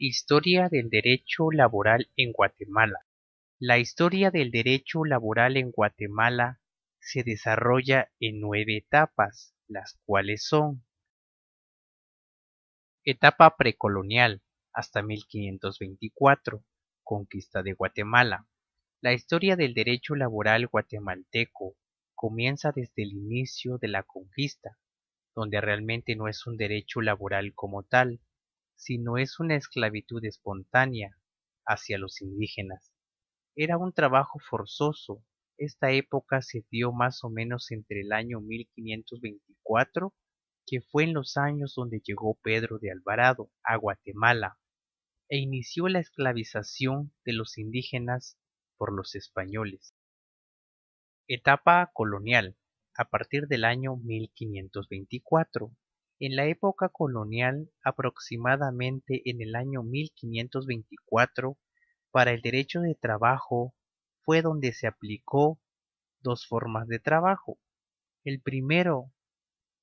Historia del derecho laboral en Guatemala La historia del derecho laboral en Guatemala se desarrolla en nueve etapas, las cuales son Etapa precolonial hasta 1524, conquista de Guatemala. La historia del derecho laboral guatemalteco comienza desde el inicio de la conquista, donde realmente no es un derecho laboral como tal, sino es una esclavitud espontánea hacia los indígenas. Era un trabajo forzoso. Esta época se dio más o menos entre el año 1524, que fue en los años donde llegó Pedro de Alvarado a Guatemala, e inició la esclavización de los indígenas por los españoles. Etapa colonial, a partir del año 1524, en la época colonial, aproximadamente en el año 1524, para el derecho de trabajo fue donde se aplicó dos formas de trabajo. El primero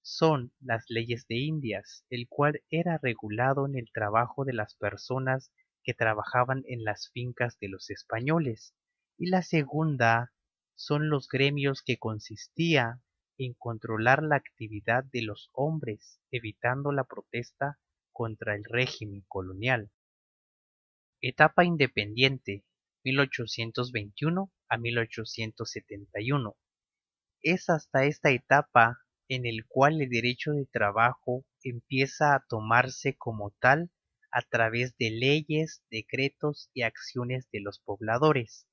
son las leyes de Indias, el cual era regulado en el trabajo de las personas que trabajaban en las fincas de los españoles, y la segunda son los gremios que consistía en controlar la actividad de los hombres, evitando la protesta contra el régimen colonial. Etapa independiente 1821 a 1871. Es hasta esta etapa en el cual el derecho de trabajo empieza a tomarse como tal a través de leyes, decretos y acciones de los pobladores.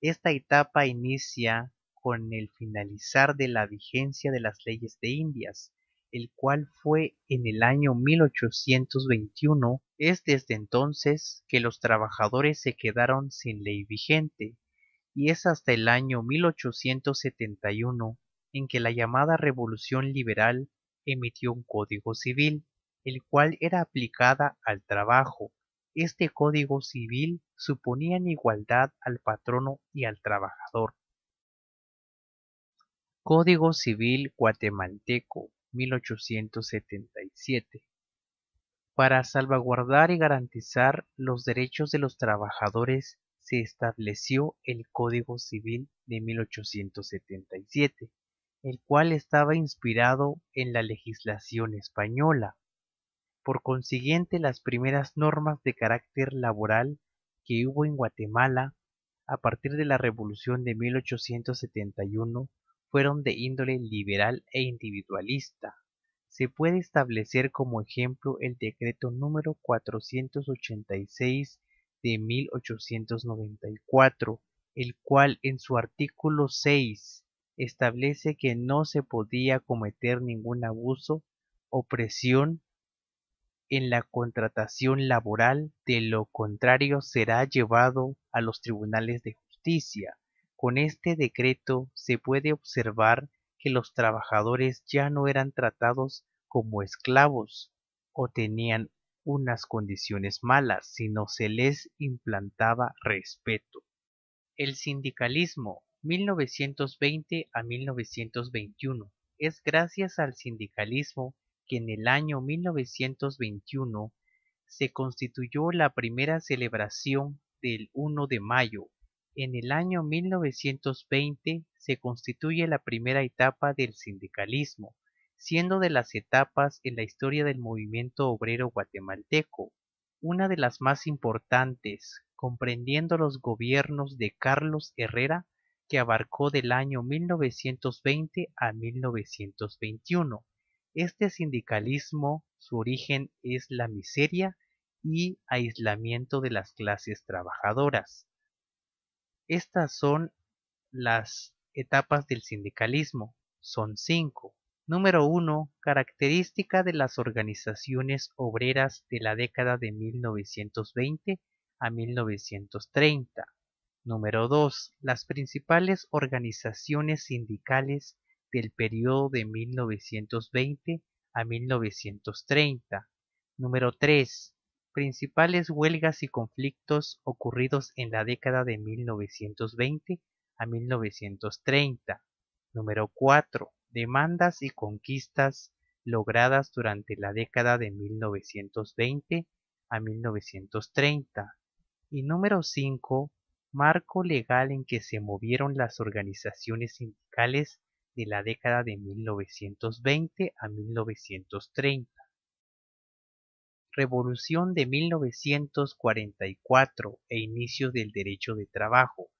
Esta etapa inicia con el finalizar de la vigencia de las leyes de Indias, el cual fue en el año 1821, es desde entonces que los trabajadores se quedaron sin ley vigente, y es hasta el año 1871 en que la llamada Revolución Liberal emitió un código civil, el cual era aplicada al trabajo. Este código civil suponía igualdad al patrono y al trabajador, Código Civil Guatemalteco, 1877 para salvaguardar y garantizar los derechos de los trabajadores se estableció el Código Civil de 1877, el cual estaba inspirado en la legislación española. Por consiguiente, las primeras normas de carácter laboral que hubo en Guatemala a partir de la Revolución de 1871 fueron de índole liberal e individualista. Se puede establecer como ejemplo el decreto número 486 de 1894, el cual en su artículo 6 establece que no se podía cometer ningún abuso, o presión en la contratación laboral, de lo contrario será llevado a los tribunales de justicia. Con este decreto se puede observar que los trabajadores ya no eran tratados como esclavos o tenían unas condiciones malas, sino se les implantaba respeto. El sindicalismo 1920 a 1921 es gracias al sindicalismo que en el año 1921 se constituyó la primera celebración del 1 de mayo en el año 1920 se constituye la primera etapa del sindicalismo, siendo de las etapas en la historia del movimiento obrero guatemalteco, una de las más importantes, comprendiendo los gobiernos de Carlos Herrera, que abarcó del año 1920 a 1921. Este sindicalismo, su origen es la miseria y aislamiento de las clases trabajadoras. Estas son las etapas del sindicalismo. Son cinco. Número uno, Característica de las organizaciones obreras de la década de 1920 a 1930. Número 2. Las principales organizaciones sindicales del periodo de 1920 a 1930. Número 3 principales huelgas y conflictos ocurridos en la década de 1920 a 1930. Número 4. Demandas y conquistas logradas durante la década de 1920 a 1930. Y número 5. Marco legal en que se movieron las organizaciones sindicales de la década de 1920 a 1930. Revolución de 1944 e inicio del derecho de trabajo.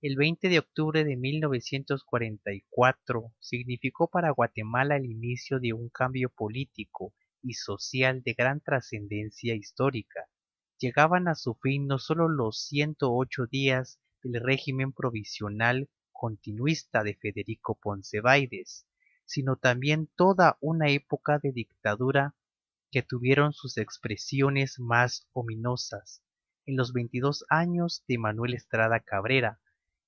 El 20 de octubre de 1944 significó para Guatemala el inicio de un cambio político y social de gran trascendencia histórica. Llegaban a su fin no solo los 108 días del régimen provisional continuista de Federico Ponce Baides, sino también toda una época de dictadura que tuvieron sus expresiones más ominosas en los veintidós años de Manuel Estrada Cabrera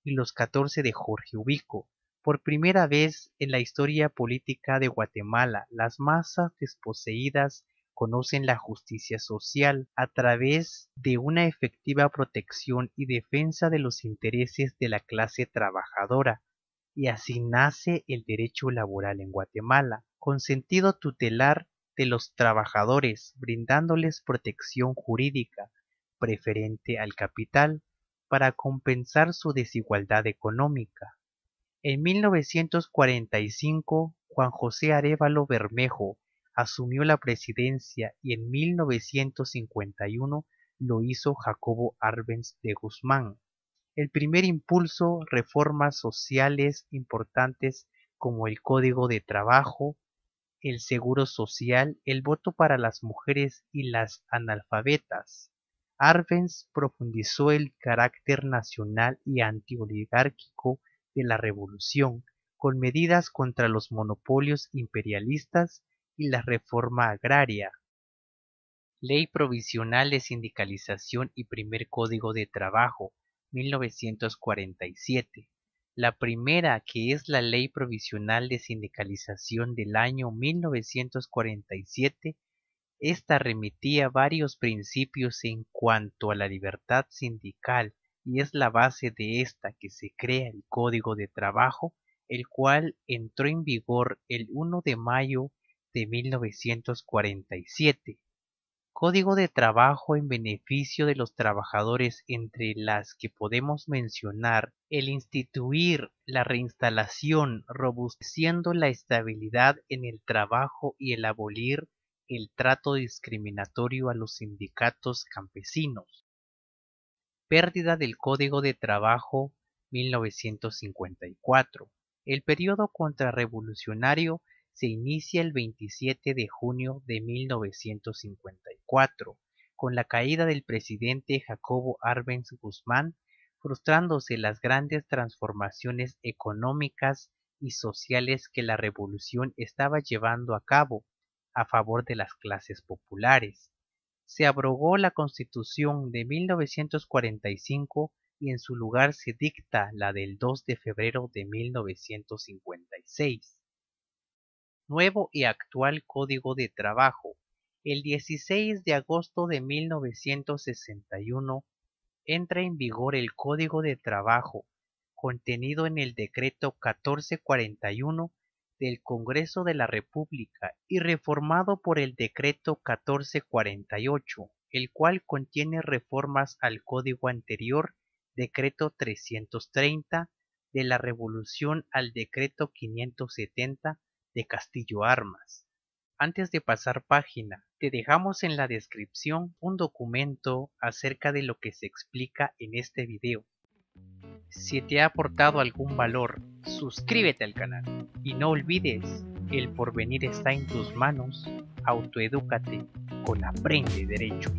y los catorce de Jorge Ubico. Por primera vez en la historia política de Guatemala, las masas desposeídas conocen la justicia social a través de una efectiva protección y defensa de los intereses de la clase trabajadora, y así nace el derecho laboral en Guatemala, con sentido tutelar de los trabajadores, brindándoles protección jurídica preferente al capital para compensar su desigualdad económica. En 1945, Juan José Arevalo Bermejo asumió la presidencia y en 1951 lo hizo Jacobo Arbenz de Guzmán. El primer impulso reformas sociales importantes como el Código de Trabajo, el seguro social, el voto para las mujeres y las analfabetas. Arbenz profundizó el carácter nacional y antioligárquico de la revolución, con medidas contra los monopolios imperialistas y la reforma agraria. Ley Provisional de Sindicalización y Primer Código de Trabajo, 1947 la primera que es la Ley Provisional de Sindicalización del año 1947, esta remitía varios principios en cuanto a la libertad sindical y es la base de esta que se crea el Código de Trabajo, el cual entró en vigor el 1 de mayo de 1947. Código de Trabajo en beneficio de los trabajadores, entre las que podemos mencionar el instituir la reinstalación, robusteciendo la estabilidad en el trabajo y el abolir el trato discriminatorio a los sindicatos campesinos. Pérdida del Código de Trabajo 1954. El periodo contrarrevolucionario se inicia el 27 de junio de 1954 con la caída del presidente Jacobo Arbenz Guzmán, frustrándose las grandes transformaciones económicas y sociales que la revolución estaba llevando a cabo a favor de las clases populares. Se abrogó la Constitución de 1945 y en su lugar se dicta la del 2 de febrero de 1956. Nuevo y actual Código de Trabajo, el 16 de agosto de 1961 entra en vigor el Código de Trabajo contenido en el decreto 1441 del Congreso de la República y reformado por el decreto 1448, el cual contiene reformas al código anterior, decreto 330 de la Revolución al decreto 570 de Castillo Armas. Antes de pasar página te dejamos en la descripción un documento acerca de lo que se explica en este video. Si te ha aportado algún valor, suscríbete al canal y no olvides, el porvenir está en tus manos, autoedúcate con Aprende Derecho.